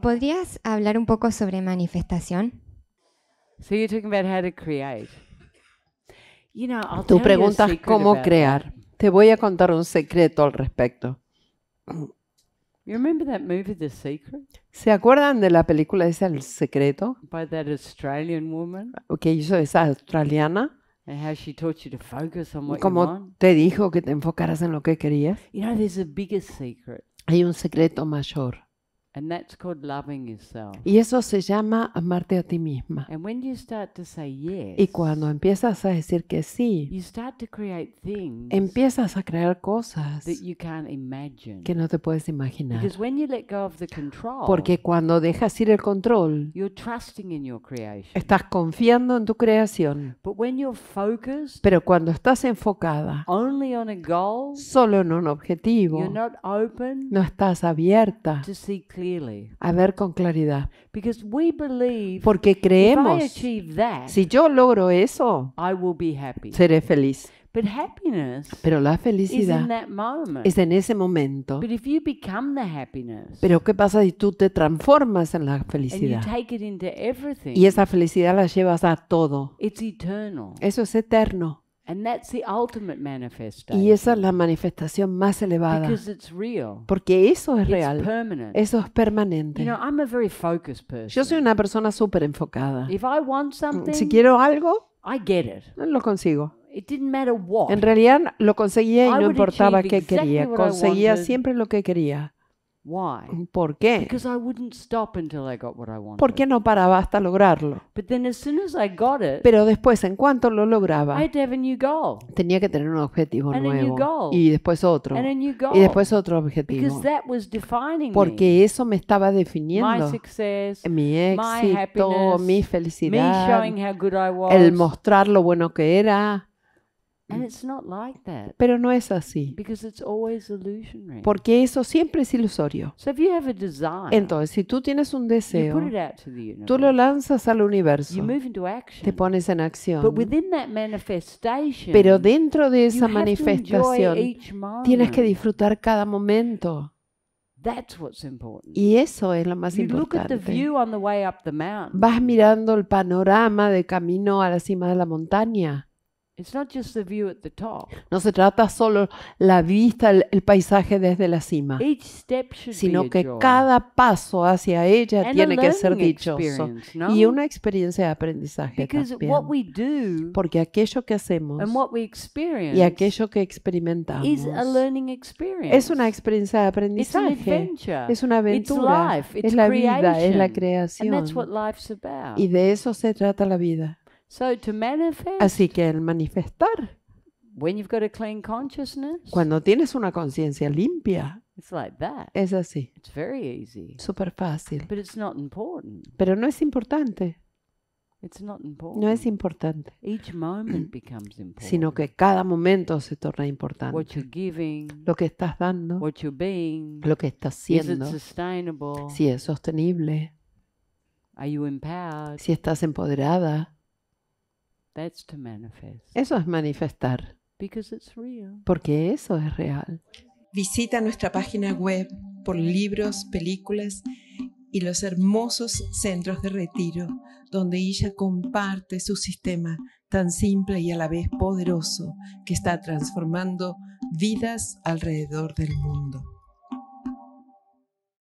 ¿Podrías hablar un poco sobre manifestación? Tú preguntas cómo crear. Te voy a contar un secreto al respecto. ¿Se acuerdan de la película esa El Secreto? ¿Qué Que hizo esa australiana. ¿Cómo te dijo que te enfocaras en lo que querías. Hay un secreto mayor. Y eso se llama amarte a ti misma. y cuando empiezas a decir que sí, empiezas a crear cosas que no te puedes imaginar. Porque cuando dejas ir el control, estás confiando en tu creación. Pero cuando estás enfocada solo en un objetivo, no estás abierta a ver con claridad. Porque creemos, si yo logro eso, seré feliz. Pero la felicidad es en ese momento. Pero ¿qué pasa si tú te transformas en la felicidad? Y esa felicidad la llevas a todo. Eso es eterno. Y esa es la manifestación más elevada. Porque eso es real. Eso es permanente. Yo soy una persona súper enfocada. si quiero algo, eh, lo consigo. En realidad lo conseguía y no importaba qué quería. Conseguía siempre lo que quería. Why? Mm, ¿Por qué? Because I Porque no paraba hasta lograrlo. Pero después, en cuanto lo lograba, tenía que tener un objetivo nuevo. Y después otro. Y después otro objetivo. Porque eso me estaba definiendo. Mi éxito, mi felicidad, el mostrar lo bueno que era, pero no es así. Porque eso siempre es ilusorio. Entonces, si tú tienes un deseo, tú lo lanzas al universo. te pones en acción. Pero dentro de esa manifestación, tienes que disfrutar cada momento. Y eso es lo más importante. Vas mirando el panorama de camino a la cima de la montaña. No se trata solo la vista, el, paisaje desde la cima, sino que cada paso hacia ella tiene que ser dichoso y una experiencia de aprendizaje también. Porque aquello que hacemos y aquello que experimentamos es una experiencia de aprendizaje, es una aventura, es la vida, es la creación y de eso se trata la vida. Así que el manifestar, cuando tienes una conciencia limpia, es así, it's súper fácil. Pero no es importante, no es importante, sino que cada momento se torna importante. Lo que estás dando, lo que estás siendo. si es sostenible, si estás empoderada, eso es manifestar. Porque eso es real. Visita nuestra página web por libros, películas y los hermosos centros de retiro, donde ella comparte su sistema tan simple y a la vez poderoso que está transformando vidas alrededor del mundo.